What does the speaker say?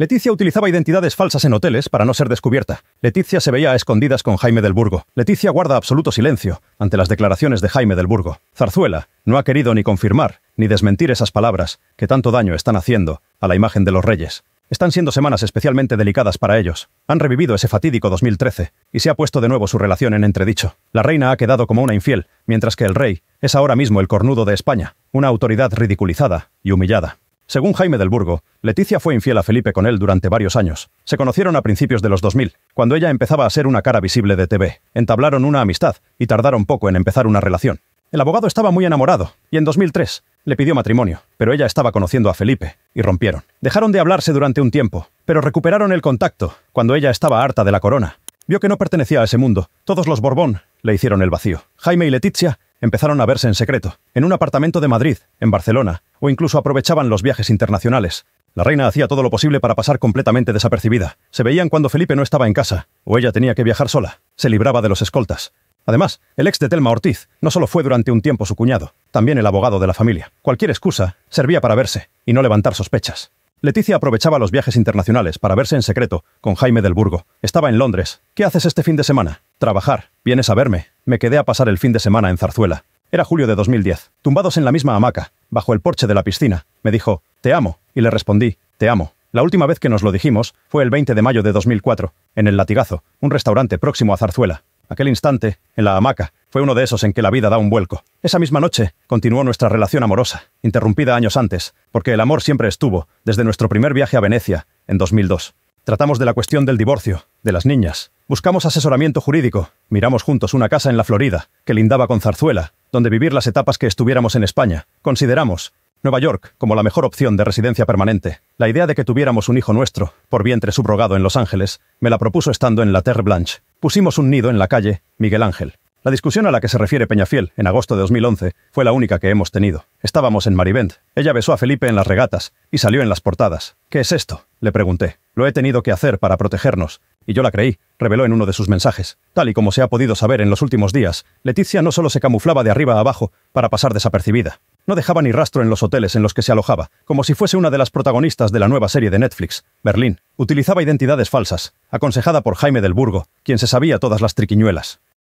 Leticia utilizaba identidades falsas en hoteles para no ser descubierta. Leticia se veía a escondidas con Jaime del Burgo. Leticia guarda absoluto silencio ante las declaraciones de Jaime del Burgo. Zarzuela no ha querido ni confirmar ni desmentir esas palabras que tanto daño están haciendo a la imagen de los reyes. Están siendo semanas especialmente delicadas para ellos. Han revivido ese fatídico 2013 y se ha puesto de nuevo su relación en entredicho. La reina ha quedado como una infiel, mientras que el rey es ahora mismo el cornudo de España, una autoridad ridiculizada y humillada. Según Jaime del Burgo, Leticia fue infiel a Felipe con él durante varios años. Se conocieron a principios de los 2000, cuando ella empezaba a ser una cara visible de TV. Entablaron una amistad y tardaron poco en empezar una relación. El abogado estaba muy enamorado y en 2003 le pidió matrimonio, pero ella estaba conociendo a Felipe y rompieron. Dejaron de hablarse durante un tiempo, pero recuperaron el contacto cuando ella estaba harta de la corona. Vio que no pertenecía a ese mundo. Todos los Borbón le hicieron el vacío. Jaime y Leticia empezaron a verse en secreto, en un apartamento de Madrid, en Barcelona, o incluso aprovechaban los viajes internacionales. La reina hacía todo lo posible para pasar completamente desapercibida. Se veían cuando Felipe no estaba en casa, o ella tenía que viajar sola. Se libraba de los escoltas. Además, el ex de Telma Ortiz no solo fue durante un tiempo su cuñado, también el abogado de la familia. Cualquier excusa servía para verse y no levantar sospechas. Leticia aprovechaba los viajes internacionales para verse en secreto con Jaime del Burgo. Estaba en Londres. ¿Qué haces este fin de semana? Trabajar. ¿Vienes a verme? Me quedé a pasar el fin de semana en Zarzuela. Era julio de 2010. Tumbados en la misma hamaca, bajo el porche de la piscina, me dijo, te amo, y le respondí, te amo. La última vez que nos lo dijimos fue el 20 de mayo de 2004, en El Latigazo, un restaurante próximo a Zarzuela. Aquel instante, en la hamaca, fue uno de esos en que la vida da un vuelco. Esa misma noche continuó nuestra relación amorosa, interrumpida años antes, porque el amor siempre estuvo, desde nuestro primer viaje a Venecia, en 2002. Tratamos de la cuestión del divorcio, de las niñas. Buscamos asesoramiento jurídico. Miramos juntos una casa en la Florida, que lindaba con Zarzuela, donde vivir las etapas que estuviéramos en España. Consideramos Nueva York como la mejor opción de residencia permanente. La idea de que tuviéramos un hijo nuestro, por vientre subrogado en Los Ángeles, me la propuso estando en la Terre Blanche. Pusimos un nido en la calle Miguel Ángel. La discusión a la que se refiere Peñafiel, en agosto de 2011, fue la única que hemos tenido. Estábamos en Marivent. Ella besó a Felipe en las regatas y salió en las portadas. ¿Qué es esto? le pregunté. Lo he tenido que hacer para protegernos. Y yo la creí, reveló en uno de sus mensajes. Tal y como se ha podido saber en los últimos días, Leticia no solo se camuflaba de arriba a abajo para pasar desapercibida. No dejaba ni rastro en los hoteles en los que se alojaba, como si fuese una de las protagonistas de la nueva serie de Netflix, Berlín. Utilizaba identidades falsas, aconsejada por Jaime del Burgo, quien se sabía todas las triquiñuelas.